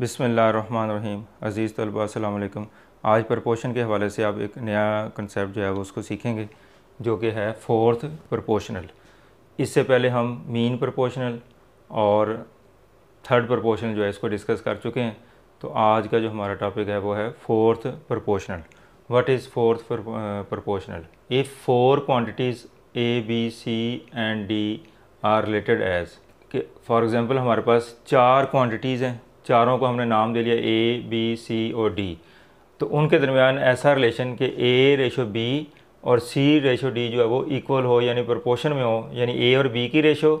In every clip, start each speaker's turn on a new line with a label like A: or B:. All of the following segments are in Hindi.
A: बिसमीम अज़ीज़ तलबा अलैक्म आज प्रपोशन के हवाले से आप एक नया कंसेप्ट जो है वो उसको सीखेंगे जो कि है फोर्थ प्रपोशनल इससे पहले हम मीन प्रपोशनल और थर्ड प्रपोशनल जो है इसको डिस्कस कर चुके हैं तो आज का जो हमारा टॉपिक है वो है fourth proportional what is fourth proportional if four quantities A B C and D are related as for example हमारे पास चार क्वान्टिटीज़ हैं चारों को हमने नाम दे लिया ए बी सी और डी तो उनके दरमियान ऐसा रिलेशन कि ए रेशो बी और सी रेशो डी जो है वो इक्वल हो यानी प्रोपोर्शन में हो यानी ए और बी की रेशो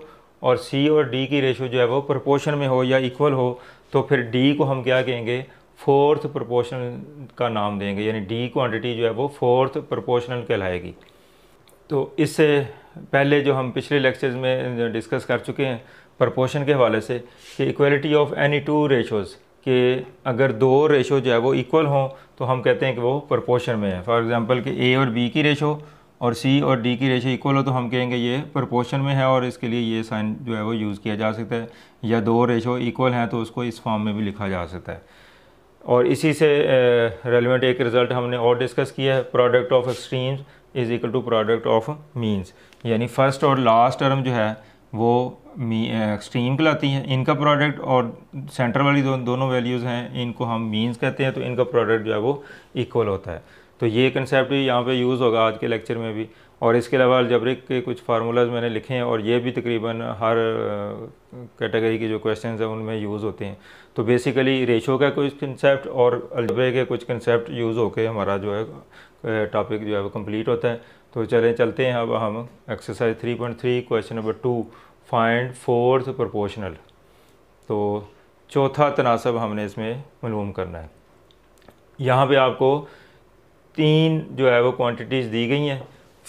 A: और सी और डी की रेशो जो है वो प्रोपोर्शन में हो या इक्वल हो तो फिर डी को हम क्या कहेंगे फोर्थ प्रोपोर्शनल का नाम देंगे यानी डी क्वांटिटी जो है वो फोर्थ प्रोपोर्शनल कहलाएगी तो इससे पहले जो हम पिछले लेक्चर्स में डिस्कस कर चुके हैं प्रपोशन के हवाले से कि equality of any two ratios कि अगर दो रेशो जो है वो इक्वल हों तो हम कहते हैं कि वो प्रपोशन में है फॉर एग्ज़ाम्पल कि ए और बी की रेशो और सी और डी की रेशो इक्वल हो तो हम कहेंगे ये प्रपोशन में है और इसके लिए ये साइन जो है वो यूज़ किया जा सकता है या दो रेशो इक्वल हैं तो उसको इस फॉर्म में भी लिखा जा सकता है और इसी से रेलिवेंट एक रिज़ल्ट हमने और डिस्कस किया है product of extremes is equal to product of means यानी फ़र्स्ट और लास्ट टर्म जो है वो एक्सट्रीम कहलाती हैं इनका प्रोडक्ट और सेंटर वाली दो, दोनों वैल्यूज़ हैं इनको हम मीन्स कहते हैं तो इनका प्रोडक्ट जो है वो इक्वल होता है तो ये कंसेप्ट भी यहाँ पे यूज़ होगा आज के लेक्चर में भी और इसके अलावा अलजबरिक के कुछ फार्मूलाज मैंने लिखे हैं और ये भी तकरीबन हर कैटेगरी के जो क्वेश्चंस हैं उनमें यूज़ होते हैं तो बेसिकली रेशो का कुछ कंसेप्ट और अलजबरे के कुछ कंसेप्ट यूज़ होकर हमारा जो है टॉपिक जो है वो कम्प्लीट होता है तो चलें चलते हैं अब हम exercise 3.3 question number two find fourth proportional तो चौथा तनासब हमने इसमें मलूम करना है यहाँ पे आपको तीन जो है वो क्वांटिटीज़ दी गई हैं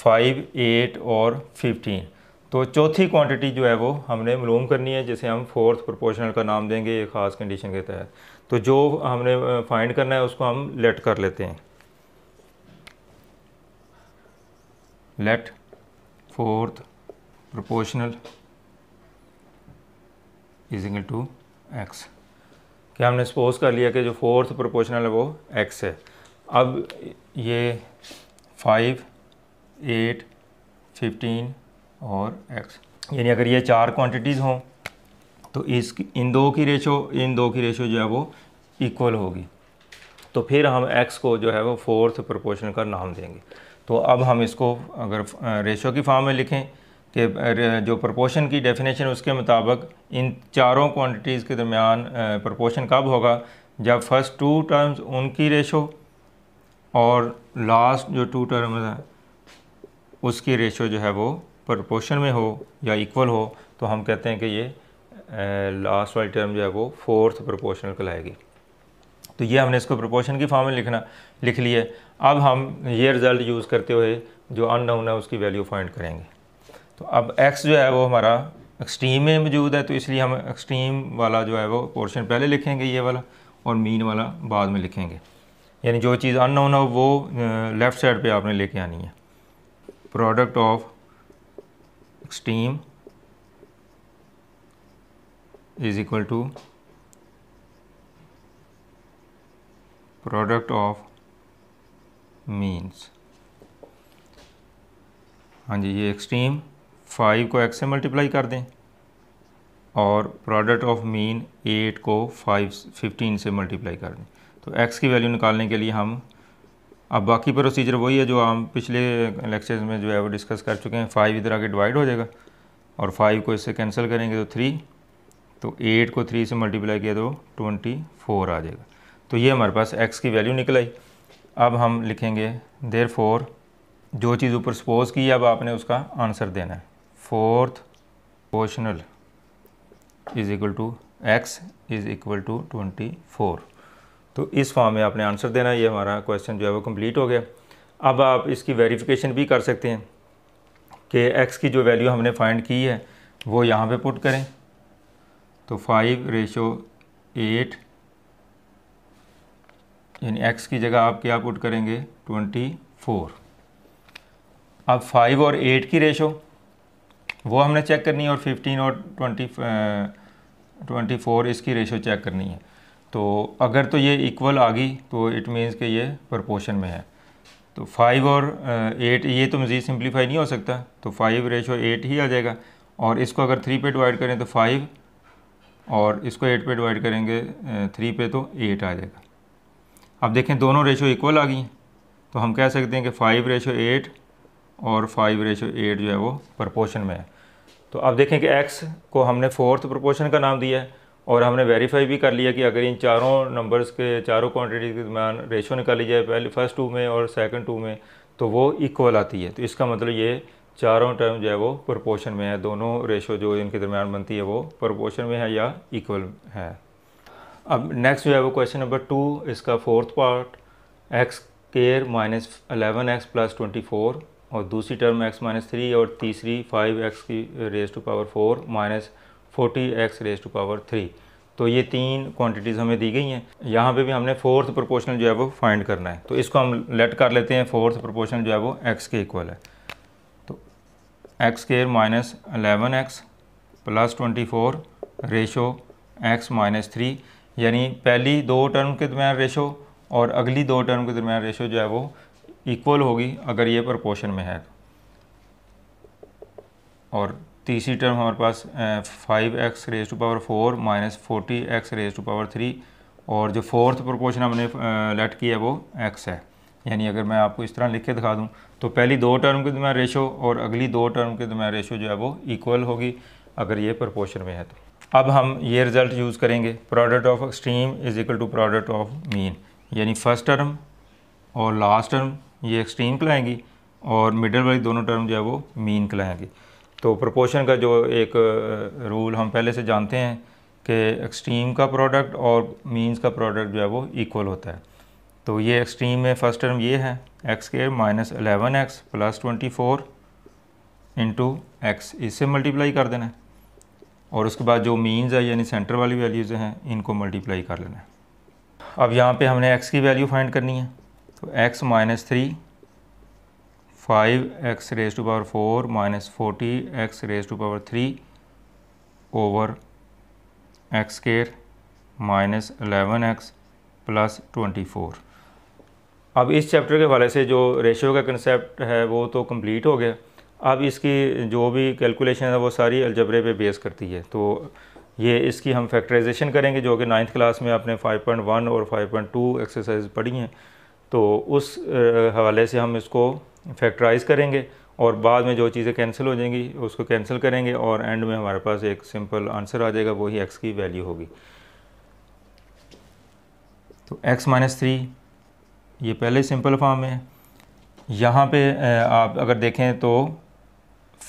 A: फाइव एट और फिफ्टीन तो चौथी क्वांटिटी जो है वो हमने मलूम करनी है जिसे हम फोर्थ प्रोपोर्शनल का नाम देंगे एक ख़ास कंडीशन के तहत तो जो हमने फाइंड करना है उसको हम लेट कर लेते हैं let fourth proportional is to x क्या हमने सपोज कर लिया कि जो फोर्थ प्रोपोर्शनल है वो एक्स है अब ये फाइव एट फिफ्टीन और एक्स यानी अगर ये चार क्वांटिटीज़ हों तो इस इन दो की रेशो इन दो की रेशो जो है वो इक्वल होगी तो फिर हम एक्स को जो है वो फोर्थ प्रोपोर्शन का नाम देंगे तो अब हम इसको अगर रेशो की फॉर्म में लिखें कि जो प्रपोशन की डेफिनेशन उसके मुताबिक इन चारों क्वांटिटीज़ के दरमियान प्रपोशन कब होगा जब फर्स्ट टू टर्म्स उनकी रेशो और लास्ट जो टू टर्म है उसकी रेशो जो है वो प्रपोशन में हो या इक्वल हो तो हम कहते हैं कि ये लास्ट वाली टर्म जो है वो फोर्थ प्रोपोर्शनल कहलाएगी तो ये हमने इसको प्रोपोर्शन की फॉर्म में लिखना लिख लिए अब हम ये रिज़ल्ट यूज़ करते हुए जो अननोन है उसकी वैल्यू फाइंड करेंगे तो अब एक्स जो है वो हमारा एक्सट्रीम में मौजूद है तो इसलिए हम एक्सट्रीम वाला जो है वो पोर्शन पहले लिखेंगे ये वाला और मीन वाला बाद में लिखेंगे यानी जो चीज़ अननोन हो वो लेफ़्ट साइड पे आपने लेके आनी है product of extreme is equal to product of means हाँ जी ये एक्सट्रीम फाइव को एक्स से मल्टीप्लाई कर दें और प्रोडक्ट ऑफ मीन एट को फाइव फिफ्टीन से मल्टीप्लाई कर दें तो एक्स की वैल्यू निकालने के लिए हम अब बाकी प्रोसीजर वही है जो हम पिछले लेक्चर्स में जो है वो डिस्कस कर चुके हैं फाइव इधर आके डिवाइड हो जाएगा और फाइव को इससे कैंसिल करेंगे तो थ्री तो एट को थ्री से मल्टीप्लाई किया तो ट्वेंटी फोर आ जाएगा तो ये हमारे पास एक्स की वैल्यू निकल आई अब हम लिखेंगे देर फोर जो चीज़ ऊपर सपोज़ की अब आपने उसका आंसर देना है fourth proportional is equal to x is equal to twenty four तो इस फॉर्म में आपने आंसर देना है ये हमारा क्वेश्चन जो है वो कम्प्लीट हो गया अब आप इसकी वेरिफिकेशन भी कर सकते हैं कि एक्स की जो वैल्यू हमने फाइंड की है वो यहाँ पे पुट करें तो फाइव रेशो एट यानी एक्स की जगह आप क्या पुट करेंगे ट्वेंटी फोर अब फाइव और एट की रेशो वो हमने चेक करनी है और 15 और 20 24 uh, इसकी रेशो चेक करनी है तो अगर तो ये इक्वल आ गई तो इट मीन्स कि ये प्रपोर्शन में है तो फाइव और एट uh, ये तो मज़ीद सिंप्लीफाई नहीं हो सकता तो फाइव रेशो एट ही आ जाएगा और इसको अगर थ्री पे डिवाइड करें तो फाइव और इसको एट पे डिवाइड करेंगे थ्री uh, पे तो एट आ जाएगा अब देखें दोनों रेशो इक्वल आ गई तो हम कह सकते हैं कि फ़ाइव रेशो एट और फाइव रेशो एट जो है वो प्रपोशन में है तो अब देखें कि एक्स को हमने फोर्थ प्रपोर्शन का नाम दिया है और हमने वेरीफाई भी कर लिया कि अगर इन चारों नंबर्स के चारों क्वान्टिटी के दरमियान रेशो निकाली जाए पहले फर्स्ट टू में और सेकेंड टू में तो वो इक्वल आती है तो इसका मतलब ये चारों टर्म जो है वो प्रपोशन में है दोनों रेशो जो इनके दरमियान बनती है वो प्रपोशन में है या इक्वल है अब नेक्स्ट जो है वो क्वेश्चन नंबर टू इसका fourth part x square minus eleven x plus twenty four और दूसरी टर्म x माइनस थ्री और तीसरी फाइव एक्स की raise to power four minus forty x raise to power three तो ये तीन क्वांटिटीज़ हमें दी गई हैं यहाँ पे भी हमने फोर्थ प्रोपोर्शनल जो है वो फाइंड करना है तो इसको हम लेट कर लेते हैं फोर्थ प्रोपोर्शनल जो है वो एक्स के इक्वल है तो x square minus eleven x plus twenty four ratio x minus three यानी पहली दो टर्म के दरमियान रेशो और अगली दो टर्म के दरमियान रेशो जो है वो इक्वल होगी अगर ये प्रपोशन में है तो और तीसरी टर्म हमारे पास five x raise to power four minus forty x raise to power three और जो फोर्थ प्रोपोर्शन हमने लेट किया वो एक्स है यानी अगर मैं आपको इस तरह लिख के दिखा दूँ तो पहली दो टर्म के दरम्यान रेशो और अगली दो टर्म के दरम्यान रेशो जो है वो इक्वल होगी अगर ये प्रपोर्शन में है तो अब हम ये रिज़ल्ट यूज़ करेंगे product of extreme is equal to product of mean यानी फर्स्ट टर्म और लास्ट टर्म ये एक्सट्रीम कहलाएंगी और मिडल वाली दोनों टर्म जो है वो मीन कहलाएंगी तो प्रोपोर्शन का जो एक रूल हम पहले से जानते हैं कि एक्सट्रीम का प्रोडक्ट और मीन्स का प्रोडक्ट जो है वो इक्वल होता है तो ये एक्सट्रीम में फर्स्ट टर्म ये है x square minus eleven x plus twenty four into x इससे मल्टीप्लाई कर देना है और उसके बाद जो मीन्स है यानी सेंटर वाली वैल्यूज़ हैं इनको मल्टीप्लाई कर लेना है अब यहाँ पे हमने एक्स की वैल्यू फाइंड करनी है तो x minus three five x raise to power four minus forty x raise to power three over x square minus eleven x plus twenty four अब इस चैप्टर के हवाले से जो रेशियो का कंसेप्ट है वो तो कंप्लीट हो गया अब इसकी जो भी कैलकुलेशन है वो सारी अलजबरे पे बेस करती है तो ये इसकी हम फैक्टराइजेशन करेंगे जो कि नाइन्थ क्लास में आपने 5.1 और 5.2 एक्सरसाइज पढ़ी हैं तो उस हवाले से हम इसको फैक्टराइज़ करेंगे और बाद में जो चीज़ें कैंसिल हो जाएंगी उसको कैंसिल करेंगे और एंड में हमारे पास एक सिंपल आंसर आ जाएगा वही एक्स की वैल्यू होगी तो एक्स माइनस थ्री ये पहले सिंपल फॉर्म है यहाँ पे आप अगर देखें तो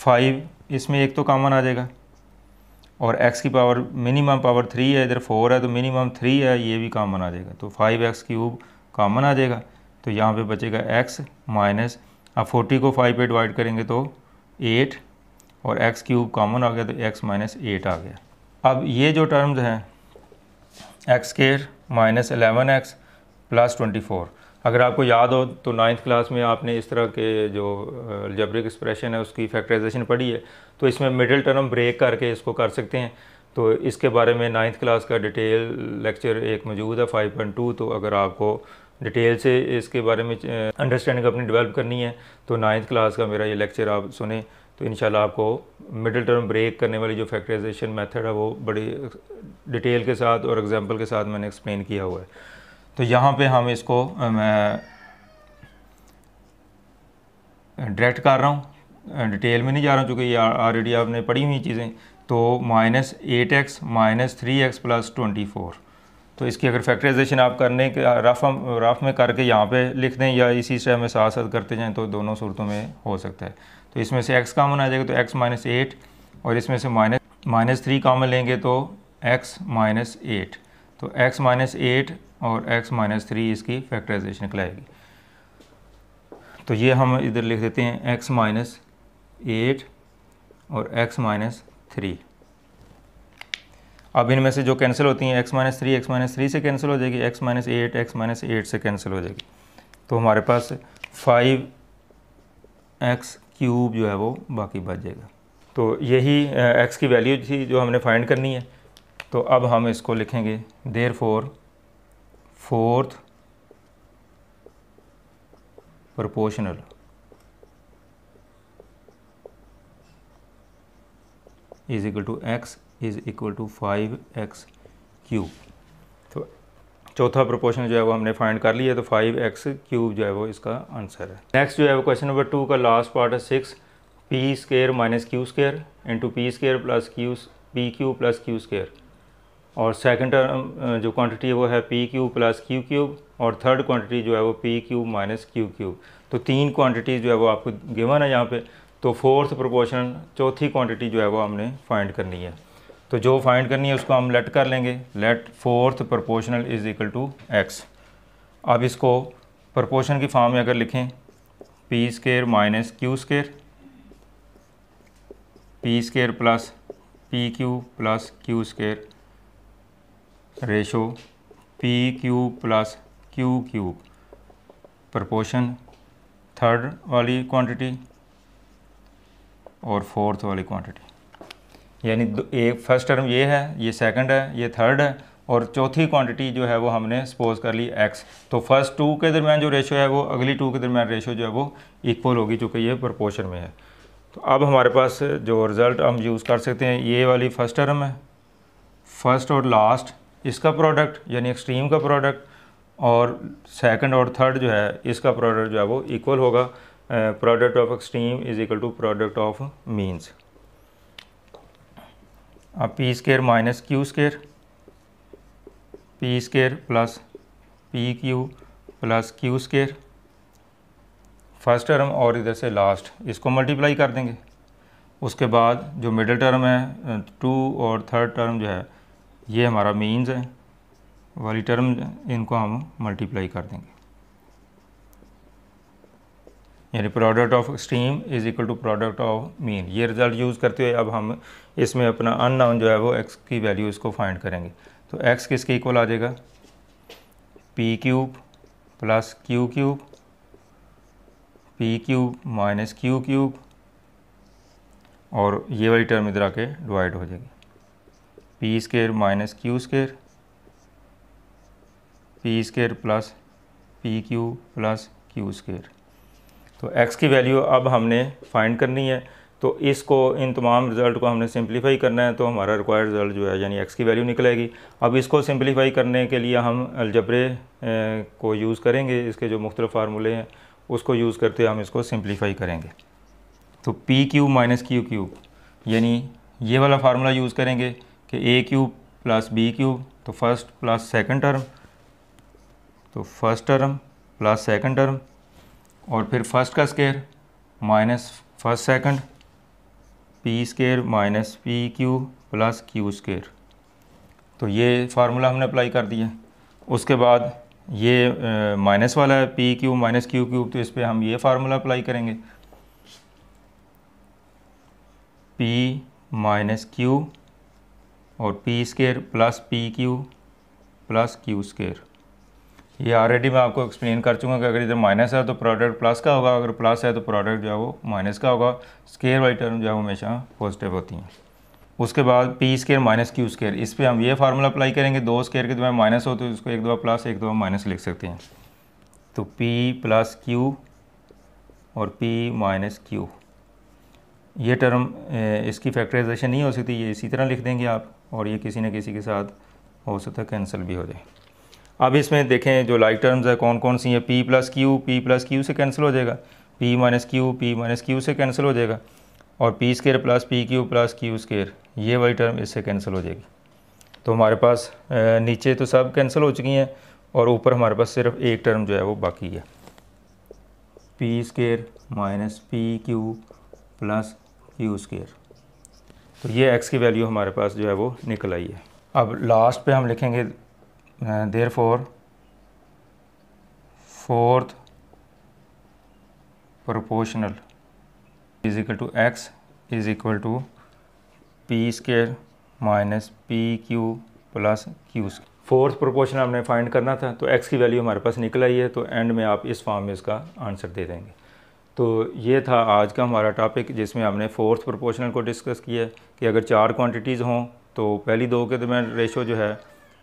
A: फाइव इसमें एक तो कॉमन आ जाएगा और x की पावर मिनिमम पावर थ्री है इधर फोर है तो मिनिमम थ्री है ये भी कॉमन आ जाएगा तो फाइव एक्स क्यूब कॉमन आ जाएगा तो यहाँ पे बचेगा x माइनस अब 40 को 5 पे डिवाइड करेंगे तो 8 और एक्स क्यूब कॉमन आ गया तो x माइनस एट आ गया अब ये जो टर्म्स हैं x square minus eleven x plus twenty four अगर आपको याद हो तो नाइन्थ क्लास में आपने इस तरह के जो जबरिक एक्सप्रेशन है उसकी फैक्टराइजेशन पढ़ी है तो इसमें मिडिल टर्म ब्रेक करके इसको कर सकते हैं तो इसके बारे में नाइन्थ क्लास का डिटेल लेक्चर एक मौजूद है 5.2 तो अगर आपको डिटेल से इसके बारे में अंडरस्टैंडिंग अपनी डेवलप करनी है तो नाइन्थ क्लास का मेरा ये लेक्चर आप सुने तो इन आपको मिडिल टर्म ब्रेक करने वाली जो फैक्टराइजेशन मेथड है वो बड़ी डिटेल के साथ और एग्जांपल के साथ मैंने एक्सप्लेन किया हुआ है तो यहाँ पे हम इसको मैं डायरेक्ट कर रहा हूँ डिटेल में नहीं जा रहा हूँ चूँकि ये ऑलरेडी आपने पढ़ी हुई चीज़ें तो minus eight x minus three x plus twenty four तो इसकी अगर फैक्टराइजेशन आप करने के रफ रफ में करके यहाँ पे लिख दें या इसी से हमें साथ साथ करते जाएँ तो दोनों सूरतों में हो सकता है तो इसमें से एक्स कामन आ जाएगा तो एक्स माइनस एट और इसमें से माइनस माइनस थ्री कामन लेंगे तो एक्स माइनस एट तो एक्स माइनस एट और एक्स माइनस थ्री इसकी फैक्टराइजेशन कहलाएगी तो ये हम इधर लिख देते हैं एक्स माइनस एट और एक्स माइनस थ्री अब इनमें से जो कैंसिल होती हैं x minus three x minus three से कैंसिल हो जाएगी x minus eight x minus eight से कैंसिल हो जाएगी तो हमारे पास फाइव एक्स क्यूब जो है वो बाकी बच जाएगा तो यही एक्स uh, की वैल्यू थी जो हमने फाइंड करनी है तो अब हम इसको लिखेंगे there four fourth proportional is equal to x is equal to five x cube तो चौथा प्रोपोर्शन जो है वो हमने फाइंड कर लिया तो फाइव एक्स क्यूब जो है वो इसका आंसर है नेक्स्ट जो है वो क्वेश्चन नंबर टू का लास्ट पार्ट है six p square minus q square into p square plus q p q plus q square और सेकेंड टर्म जो क्वान्टिटी है वो है p q plus q cube और थर्ड क्वान्टिटी जो है वो p q minus q cube तो तीन क्वांटिटीज़ जो है वो आपको गिवन है यहाँ पे तो फोर्थ प्रोपोर्शन चौथी क्वांटिटी जो है वो हमने फाइंड करनी है तो जो फाइंड करनी है उसको हम लेट कर लेंगे let fourth proportional is equal to x अब इसको प्रोपोर्शन की फॉर्म में अगर लिखें p square minus q square p square plus p q plus q square ratio p q plus q cube proportion third वाली क्वांटिटी और फोर्थ वाली क्वांटिटी यानी एक फर्स्ट टर्म ये है ये सेकंड है ये थर्ड है और चौथी क्वांटिटी जो है वो हमने सपोज कर ली एक्स तो फर्स्ट टू के दरमियान जो रेशो है वो अगली टू के दरमियान रेशो जो है वो इक्वल होगी चूँकि ये प्रपोर्शन में है तो अब हमारे पास जो रिज़ल्ट हम यूज़ कर सकते हैं ये वाली फर्स्ट टर्म है फर्स्ट और लास्ट इसका प्रोडक्ट यानी एक्सट्रीम का प्रोडक्ट और सेकंड और थर्ड जो है इसका प्रोडक्ट जो है वो इक्वल होगा product of extreme is equal to product of means अब p square minus q square p square plus p q plus q square first term और इधर से लास्ट इसको मल्टीप्लाई कर देंगे उसके बाद जो मिडिल टर्म है टू और थर्ड टर्म जो है ये हमारा मीन्स है वाली टर्म इनको हम मल्टीप्लाई कर देंगे यानी product of extreme is equal to product of mean ये रिजल्ट यूज़ करते हुए अब हम इसमें अपना अननाउन जो है वो एक्स की वैल्यू इसको फाइंड करेंगे तो एक्स किसके इक्वल आ जाएगा p cube plus q cube p cube minus q cube और ये वाली टर्म इधर आके डिवाइड हो जाएगी p square minus q square p square plus p q plus q square तो एक्स की वैल्यू अब हमने फाइंड करनी है तो इसको इन तमाम रिज़ल्ट को हमने सिंप्लीफाई करना है तो हमारा रिक्वायर्ड रिज़ल्ट जो है यानी एक्स की वैल्यू निकलेगी अब इसको सिंप्लीफाई करने के लिए हम अलजबरे को यूज़ करेंगे इसके जो मुख्तलिफ फार्मूले हैं उसको यूज़ करते हम इसको सिंप्लीफाई करेंगे तो p cube minus q cube यानी ये वाला फार्मूला यूज़ करेंगे कि a cube plus b cube तो फर्स्ट प्लस सेकेंड टर्म तो first term plus second term और फिर फर्स्ट का square minus first second p square minus p q plus q square तो ये फार्मूला हमने अप्लाई कर दिया उसके बाद ये माइनस वाला है p q minus q cube तो इस पर हम ये फार्मूला अप्लाई करेंगे पी माइनस क्यू और p square plus p q plus q square ये ऑलरेडी मैं आपको एक्सप्लेन कर चुका कि अगर इधर माइनस है तो प्रोडक्ट प्लस का होगा अगर प्लस है तो प्रोडक्ट जो है वो माइनस का होगा स्केयर वाली टर्म जो है हमेशा पॉजिटिव होती हैं उसके बाद p square minus q square इस पर हम ये फार्मूला अप्लाई करेंगे दो स्केयर के दोबारा माइनस हो तो उसको एक दो प्लस एक दो माइनस लिख सकते हैं तो पी प्लस क्यू और पी माइनस क्यू ये टर्म इसकी फैक्टराइजेशन नहीं हो सकती ये इसी तरह लिख देंगे आप और ये किसी न किसी के साथ हो सकता है कैंसिल भी हो जाए अब इसमें देखें जो लाइक टर्म्स है कौन कौन सी हैं p plus q p plus q से कैंसिल हो जाएगा p minus q p minus q से कैंसिल हो जाएगा और p square plus p q plus q square ये वाली टर्म इससे कैंसिल हो जाएगी तो हमारे पास नीचे तो सब कैंसिल हो चुकी हैं और ऊपर हमारे पास सिर्फ एक टर्म जो है वो बाकी है p square minus p q plus q square तो ये एक्स की वैल्यू हमारे पास जो है वो निकल आई है अब लास्ट पे हम लिखेंगे uh, therefore fourth proportional is equal to x is equal to p square minus p q plus q fourth proportion हमने फाइंड करना था तो एक्स की वैल्यू हमारे पास निकल आई है तो एंड में आप इस फॉर्म में इसका आंसर दे देंगे तो ये था आज का हमारा टॉपिक जिसमें हमने फोर्थ प्रोपोर्शनल को डिस्कस किया कि अगर चार क्वांटिटीज़ हों तो पहली दो के दरमियान रेशो जो है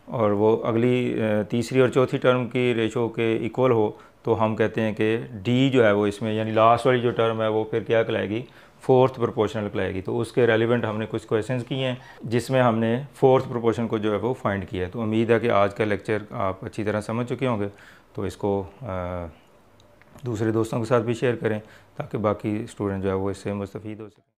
A: और वो अगली तीसरी और चौथी टर्म की रेशो के इक्वल हो तो हम कहते हैं कि डी जो है वो इसमें यानी लास्ट वाली जो टर्म है वो फिर क्या कहलाएगी फोर्थ प्रोपोर्शनल कहलाएगी तो उसके रेलिवेंट हमने कुछ क्वेश्चंस किए हैं जिसमें हमने फोर्थ प्रोपोर्शन को जो है वो फाइंड किया है तो उम्मीद है कि आज का लेक्चर आप अच्छी तरह समझ चुके होंगे तो इसको आ, दूसरे दोस्तों के साथ भी शेयर करें ताकि बाकी स्टूडेंट जो है वो इससे मुस्तफ़ हो सके